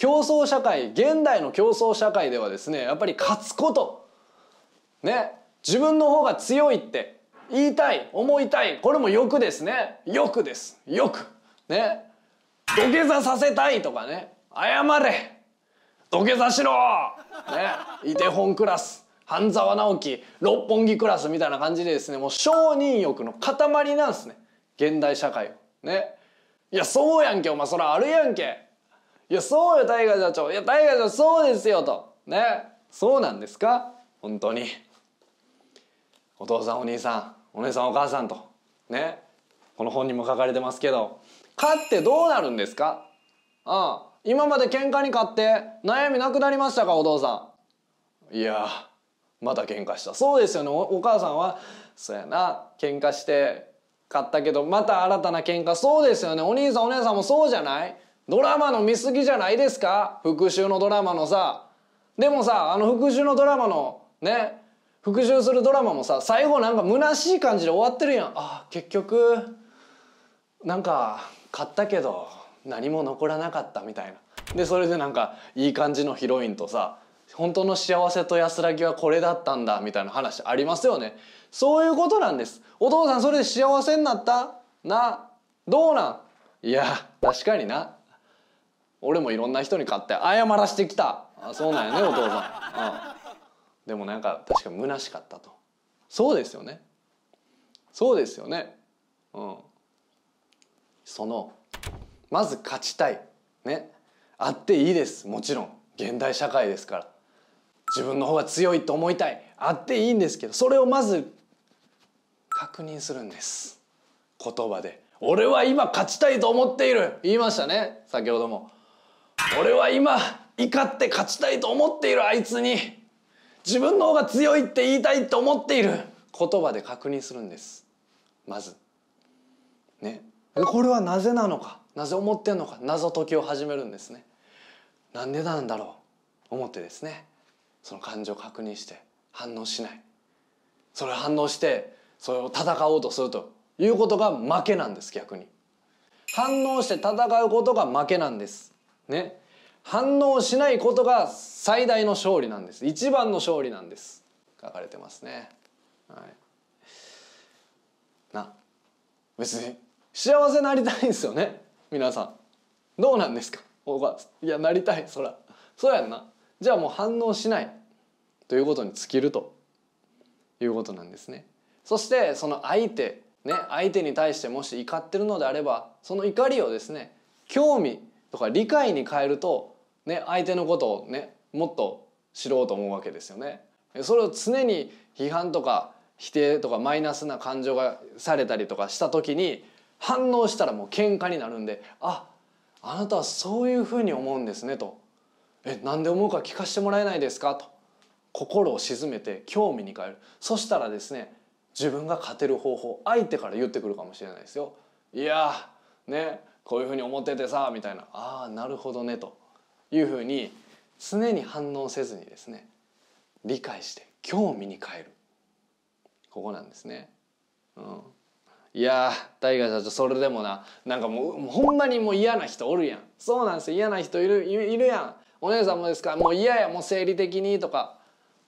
競争社会現代の競争社会ではですねやっぱり勝つことね自分の方が強いって言いたい思いたいこれも欲ですね欲です欲ね土下座させたいとかね謝れ土下座しろねイテホンクラス半沢直樹六本木クラスみたいな感じでですねもう承認欲の塊なんですね現代社会をねいやそうやんけお前そらあるやんけいや、そうよ、大河社長。いや、大河社長、そうですよ、と。ね。そうなんですか本当に。お父さん、お兄さん、お姉さん、お母さんと。ね。この本にも書かれてますけど。勝ってどうなるんですかうん。今まで喧嘩に勝って悩みなくなりましたか、お父さん。いやまた喧嘩した。そうですよね。お母さんは、そうやな。喧嘩して、買ったけど、また新たな喧嘩。そうですよね。お兄さん、お姉さんもそうじゃないドラマの見過ぎじゃないですか復讐のドラマのさでもさあの復讐のドラマのね復讐するドラマもさ最後なんか虚しい感じで終わってるやんあ結局なんか買ったけど何も残らなかったみたいなでそれでなんかいい感じのヒロインとさ本当の幸せと安らぎはこれだったんだみたいな話ありますよねそういうことなんですお父さんそれで幸せになったなどうなんいや確かにな俺もいろんな人に勝って謝らしてきたあそうなんやねお父さん、でもなんか確か虚しかったとそうですよねそうですよねうんそのまず勝ちたいねあっていいですもちろん現代社会ですから自分の方が強いと思いたいあっていいんですけどそれをまず確認するんです言葉で「俺は今勝ちたいと思っている」言いましたね先ほども。俺は今怒って勝ちたいと思っているあいつに自分の方が強いって言いたいと思っている言葉で確認するんですまずねこれはなぜなのかなぜ思ってんのか謎解きを始めるんですねなんでなんだろう思ってですねその感情を確認して反応しないそれを反応してそれを戦おうとするということが負けなんです逆に反応して戦うことが負けなんですね反応しないことが最大の勝利なんです一番の勝利なんです書かれてますね、はい、な別に幸せなりたいんですよね皆さんどうなんですか僕はいやなりたいそらそうやんなじゃあもう反応しないということに尽きるということなんですねそしてその相手ね相手に対してもし怒ってるのであればその怒りをですね興味とか理解に変えるとね、相手のことをねもっと知ろうと思うわけですよね。それを常に批判とか否定とかマイナスな感情がされたりとかした時に反応したらもう喧嘩になるんで「ああなたはそういうふうに思うんですね」と「えな何で思うか聞かせてもらえないですか?」と心を鎮めて興味に変えるそしたらですね自分が勝てる方法相手から言ってくるかもしれないですよ。いやねこういうふうに思っててさみたいな「ああなるほどね」と。いうふうに常に反応せずにですね理解して興味に変えるここなんですね。うん、いや大河社長それでもななんかもうほんまにもう嫌な人おるやんそうなんですよ嫌な人いるいるやんお姉さんもですかもう嫌やもう生理的にとか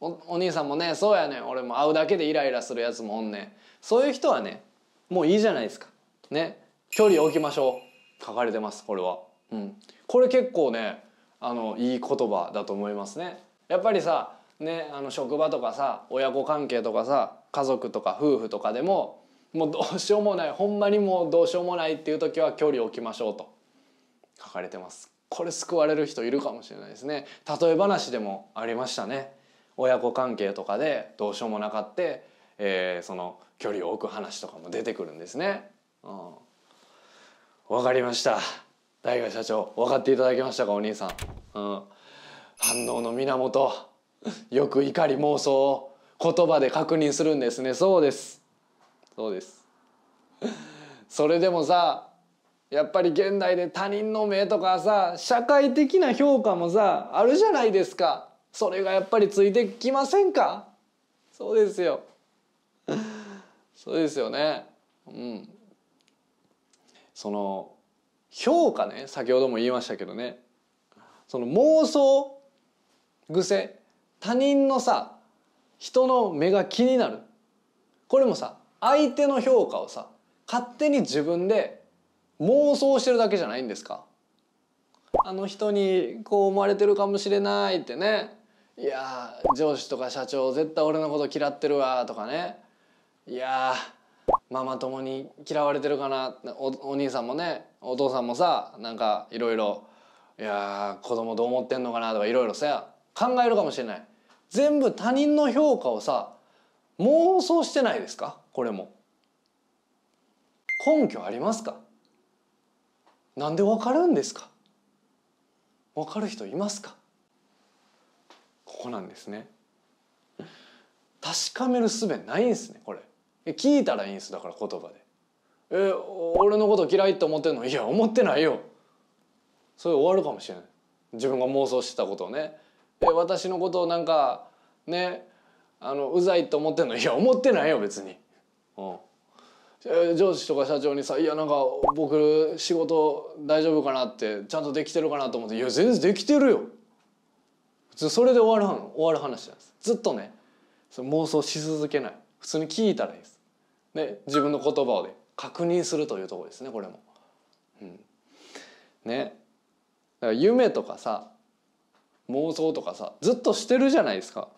おお兄さんもねそうやねん俺も会うだけでイライラするやつもおんねんそういう人はねもういいじゃないですかね距離置きましょう書かれてますこれは。うん、これ結構ねあのいい言葉だと思いますね。やっぱりさね、あの職場とかさ親子関係とかさ家族とか夫婦とかでももうどうしようもないほんまにもうどうしようもないっていう時は距離を置きましょうと書かれてますこれ救われる人いるかもしれないですね例え話でもありましたね親子関係とかでどうしようもなかって、えー、その距離を置く話とかも出てくるんですねうん、わかりました大河社長分かっていただけましたかお兄さん、うん、反応の源 よく怒り妄想を言葉で確認するんですねそうですそうです それでもさやっぱり現代で他人の目とかさ社会的な評価もさあるじゃないですかそれがやっぱりついてきませんかそうですよ そうですよねうんその評価ね先ほども言いましたけどねその妄想癖他人のさ人の目が気になるこれもさ相手の評価をさ勝手に自分で妄想してるだけじゃないんですかあの人にこう思われてるかもしれないってねいや上司とか社長絶対俺のこと嫌ってるわとかねいやママ友に嫌われてるかなおお兄さんもねお父さんもさなんかいろいろいや子供どう思ってんのかなとかいろいろさ考えるかもしれない全部他人の評価をさ妄想してないですかこれも根拠ありますかなんでわかるんですかわかる人いますかここなんですね確かめる術ないんですねこれ聞いたらいいんですだから言葉でえ俺のこと嫌いって思ってんのいや思ってないよそれ終わるかもしれない自分が妄想してたことをねえ私のことをなんかねあのうざいって思ってんのいや思ってないよ別に、うんえ上司とか社長にさ「いやなんか僕仕事大丈夫かな?」ってちゃんとできてるかなと思って「いや全然できてるよ」普通それで終わる終わる話なんですずっとねその妄想し続けない普通に聞いたらいいですね自分の言葉をで確認するというとこですねこれも。うん、ねだから夢とかさ妄想とかさずっとしてるじゃないですか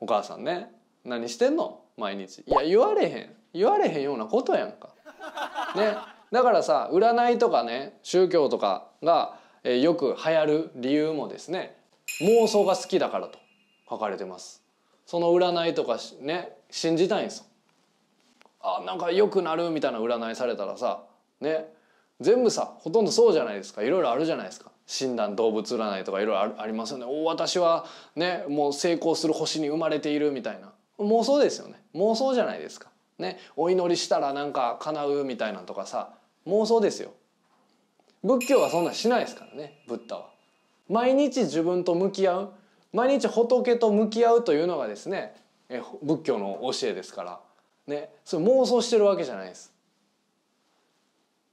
お母さんね何してんの毎日いや言われへん言われへんようなことやんか。ねだからさ占いとかね宗教とかが、えよく流行る理由もですね妄想が好きだからと書かれてます。その占いとかね信じたいんですよあなんか良くなるみたいな占いされたらさね全部さほとんどそうじゃないですかいろいろあるじゃないですか診断動物占いとかいろいろありますよねお私はねもう成功する星に生まれているみたいな妄想ですよね妄想じゃないですかねお祈りしたらなんか叶うみたいなんとかさ妄想ですよ仏教はそんなしないですからねブッダは毎日自分と向き合う毎日仏と向き合うというのがですね仏教の教えですからね、それ妄想してるわけじゃないです。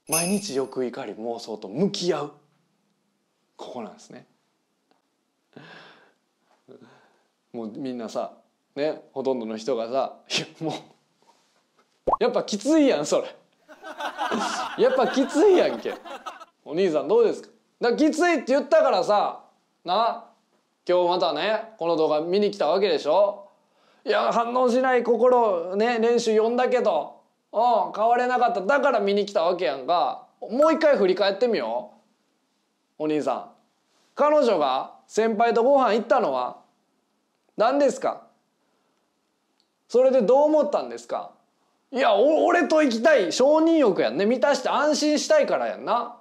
毎日欲怒り妄想と向き合うここなんですね。もうみんなさねほとんどの人がさ「いやもうやっぱきついやんそれ」「やっぱきついやんけ」「お兄さんどうですか?」だきついって言ったからさな今日またねこの動画見に来たわけでしょいや反応しない心ね練習読んだけどうん変われなかっただから見に来たわけやんかもう一回振り返ってみようお兄さん彼女が先輩とご飯行ったのは何ですかそれでどう思ったんですかいや俺と行きたい承認欲やんね満たして安心したいからやんな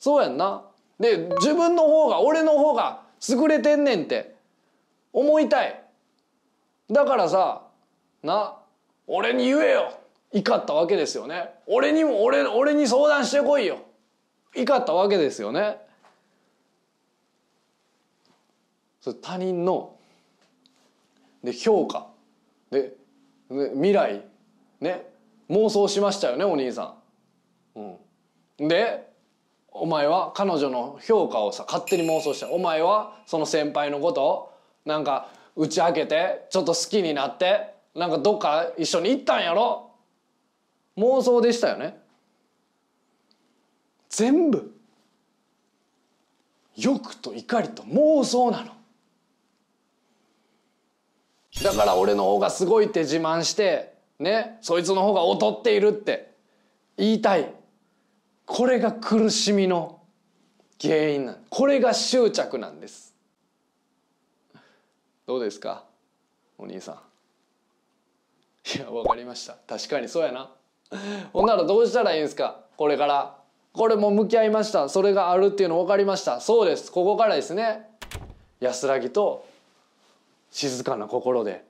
そうやんなで自分の方が俺の方が優れてんねんって思いたいだからさな俺に言えよ怒ったわけですよね俺にも俺俺に相談してこいよ怒ったわけですよねそれ他人ので評価で未来ね妄想しましたよねお兄さん。うん、でお前は彼女の評価をさ勝手に妄想したお前はその先輩のことなんか打ち明けてちょっと好きになってなんかどっか一緒に行ったんやろ妄想でしたよね全部欲と怒りと妄想なのだから俺の方がすごいって自慢してねそいつの方が劣っているって言いたいこれが苦しみの原因なんこれが執着なんですどうですかお兄さんいや分かりました確かにそうやなほんならどうしたらいいんですかこれからこれも向き合いましたそれがあるっていうの分かりましたそうですここからですね安らぎと静かな心で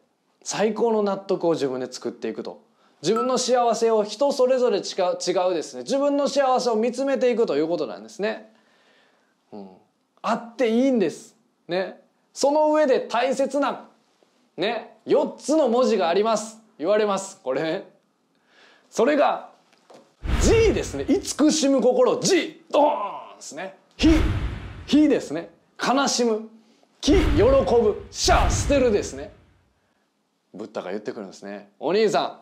最高の納得を自分で作っていくと自分の幸せを人それぞれ違う違うですね自分の幸せを見つめていくということなんですね。うん、あっていいんですねその上で大切な、ね、4つの文字があります。言われます。これね。それが、G ですね。慈しむ心、G、ドーンですね。ひ、ひですね。悲しむ。き、喜ぶ。しゃ、捨てるですね。ブッダが言ってくるんですね。お兄さ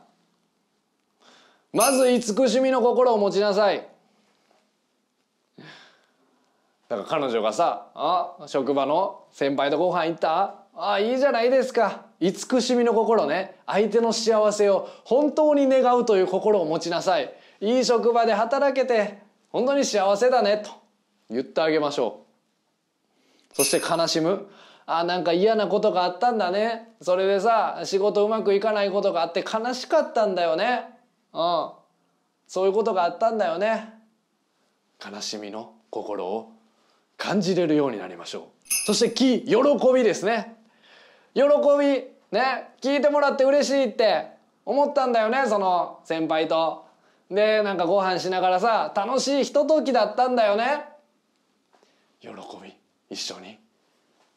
ん、まず慈しみの心を持ちなさい。だから彼女がさ「あ職場の先輩とご飯行ったあいいじゃないですか慈しみの心ね相手の幸せを本当に願うという心を持ちなさいいい職場で働けて本当に幸せだね」と言ってあげましょうそして悲しむあなんか嫌なことがあったんだねそれでさ仕事うまくいかないことがあって悲しかったんだよねうんそういうことがあったんだよね悲しみの心を感じれるようになりましょうそして「喜」喜びですね喜びね聞いてもらって嬉しいって思ったんだよねその先輩とでなんかご飯しながらさ楽しいひとときだったんだよね喜び一緒に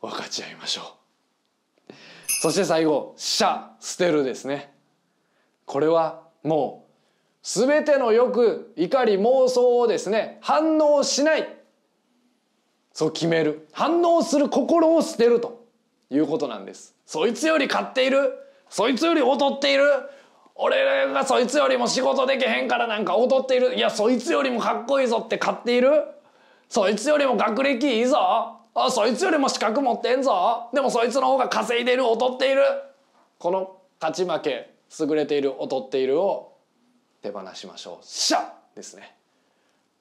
分かち合いましょうそして最後「捨」捨てるですねこれはもう全ての欲怒り妄想をですね反応しないそう決める反応する心を捨てるということなんですそいつより買っているそいつより劣っている俺がそいつよりも仕事できへんからなんか劣っているいやそいつよりもかっこいいぞって買っているそいつよりも学歴いいぞあそいつよりも資格持ってんぞでもそいつの方が稼いでる劣っているこの勝ち負け優れている劣っているを手放しましょう「しゃ」ですね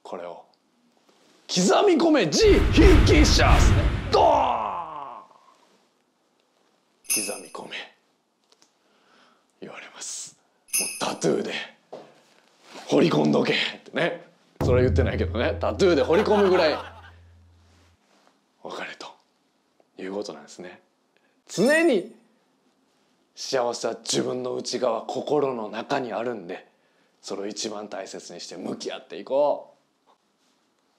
これを刻み込め G 筆記者ですねドーン刻み込め言われますもうタトゥーで掘り込んどけってねそれは言ってないけどねタトゥーで掘り込むぐらい分かるということなんですね常に幸せは自分の内側心の中にあるんでそれを一番大切にして向き合っていこう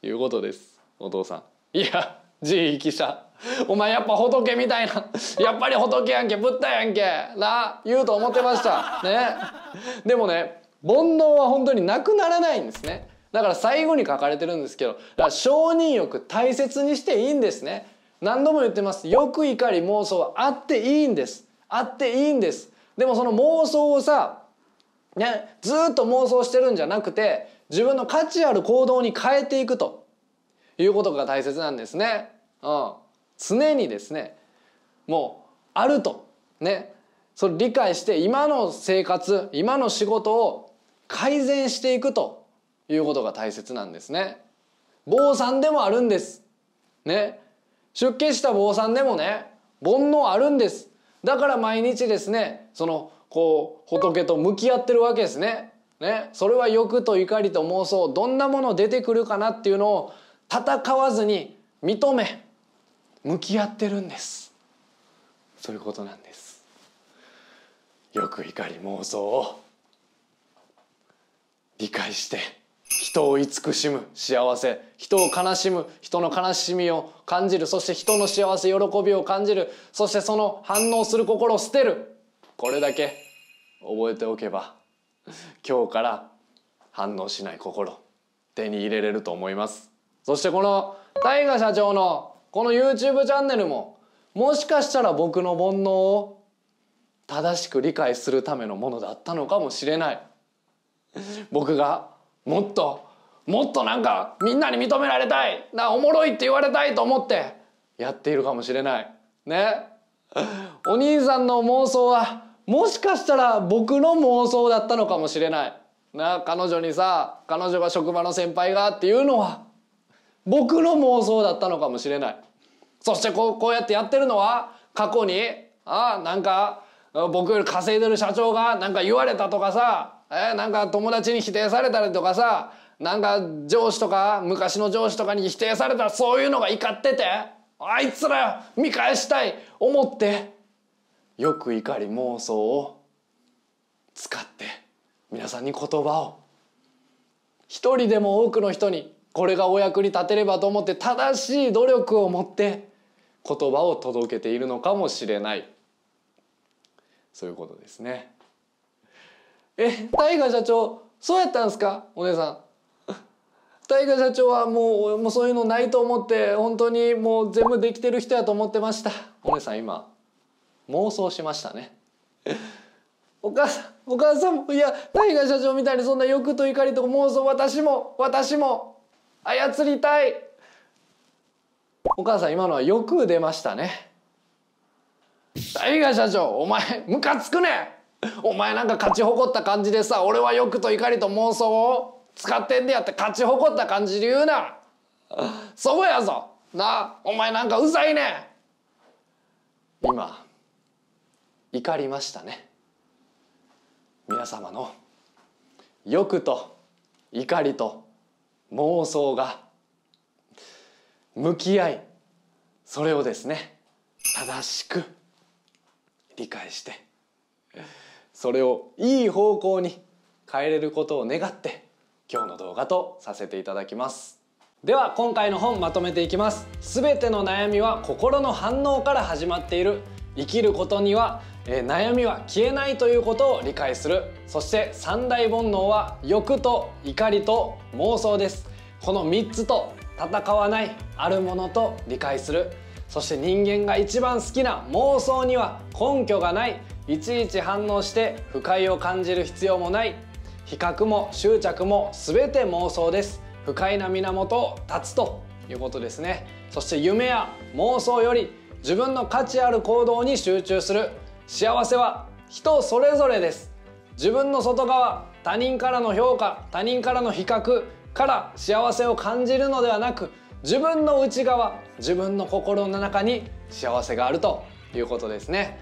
いうことですお父さんいや自力者。お前やっぱ仏みたいなやっぱり仏やんけ仏陀やんけな言うと思ってましたねでもね煩悩は本当になくならないんですねだから最後に書かれてるんですけどだから承認欲大切にしていいんですね何度も言ってます欲怒り妄想はあっていいんですあっていいんですでもその妄想をさねずっと妄想してるんじゃなくて自分の価値ある行動に変えていくということが大切なんですね。うん、常にですねもうあるとねそれ理解して今の生活今の仕事を改善していくということが大切なんですね。坊さんでもあるんです。ね出家した坊さんでもね煩悩あるんです。だから毎日ですねそのこう仏と向き合ってるわけですね。ね、それは欲と怒りと妄想どんなもの出てくるかなっていうのを戦わずに認め向き合ってるんですそういうことなんです欲怒り妄想を理解して人を慈しむ幸せ人を悲しむ人の悲しみを感じるそして人の幸せ喜びを感じるそしてその反応する心を捨てるこれだけ覚えておけば今日から反応しない心手に入れれると思いますそしてこの大河社長のこの YouTube チャンネルももしかしたら僕の煩悩を正しく理解するためのものだったのかもしれない僕がもっともっとなんかみんなに認められたいなおもろいって言われたいと思ってやっているかもしれないねお兄さんの妄想はもしかしたら僕の妄想だったのかもしれないな彼女にさ彼女が職場の先輩がっていうのは僕の妄想だったのかもしれないそしてこうこうやってやってるのは過去にあなんか僕より稼いでる社長がなんか言われたとかさえー、なんか友達に否定されたりとかさなんか上司とか昔の上司とかに否定されたそういうのが怒っててあいつら見返したい思ってよく怒り妄想を使って皆さんに言葉を一人でも多くの人にこれがお役に立てればと思って正しい努力を持って言葉を届けているのかもしれないそういうことですね。え、大河社長そうやったんですかお姉さん。大河社長はもうもうそういうのないと思って本当にもう全部できてる人やと思ってました。お姉さん今妄想しましたねお母さんお母さんもいや大河社長みたいにそんな欲と怒りと妄想私も私も操りたいお母さん今のはよく出ましたね大河社長お前ムカつくねお前なんか勝ち誇った感じでさ俺は欲と怒りと妄想を使ってんでやって勝ち誇った感じで言うなそこやぞなあお前なんかうざいね今怒りましたね皆様の欲と怒りと妄想が向き合いそれをですね正しく理解してそれをいい方向に変えれることを願って今日の動画とさせていただきますでは今回の本まとめていきますすべての悩みは心の反応から始まっている生きることにはえー、悩みは消えないということを理解するそして三大煩悩は欲と怒りと妄想ですこの3つと戦わないあるものと理解するそして人間が一番好きな妄想には根拠がないいちいち反応して不快を感じる必要もない比較も執着も全て妄想です不快な源を断つということですねそして夢や妄想より自分の価値ある行動に集中する幸せは人それぞれです自分の外側他人からの評価他人からの比較から幸せを感じるのではなく自分の内側自分の心の中に幸せがあるということですね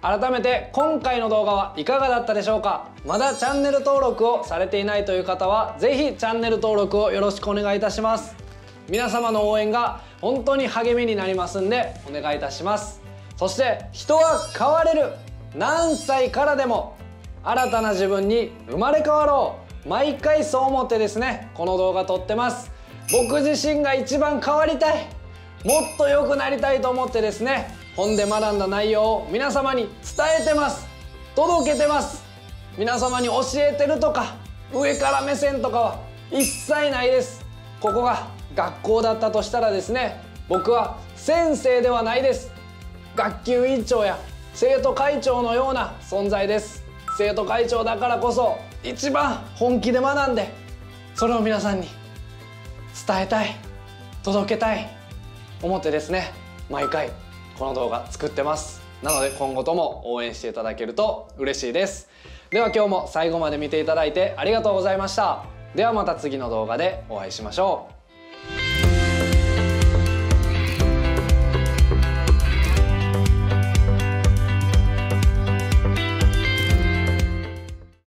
改めて今回の動画はいかがだったでしょうかまだチャンネル登録をされていないという方は是非チャンネル登録をよろしくお願いいたします皆様の応援が本当に励みになりますんでお願いいたしますそして人は変われる何歳からでも新たな自分に生まれ変わろう毎回そう思ってですねこの動画撮ってます僕自身が一番変わりたいもっと良くなりたいと思ってですね本で学んだ内容を皆様に伝えてます届けてます皆様に教えてるとか上から目線とかは一切ないですここが学校だったとしたらですね僕は先生ではないです学級委員長や生徒会長のような存在です生徒会長だからこそ一番本気で学んでそれを皆さんに伝えたい届けたい思ってですね毎回この動画作ってますなので今後とも応援していただけると嬉しいですでは今日も最後まで見ていただいてありがとうございましたではまた次の動画でお会いしましょう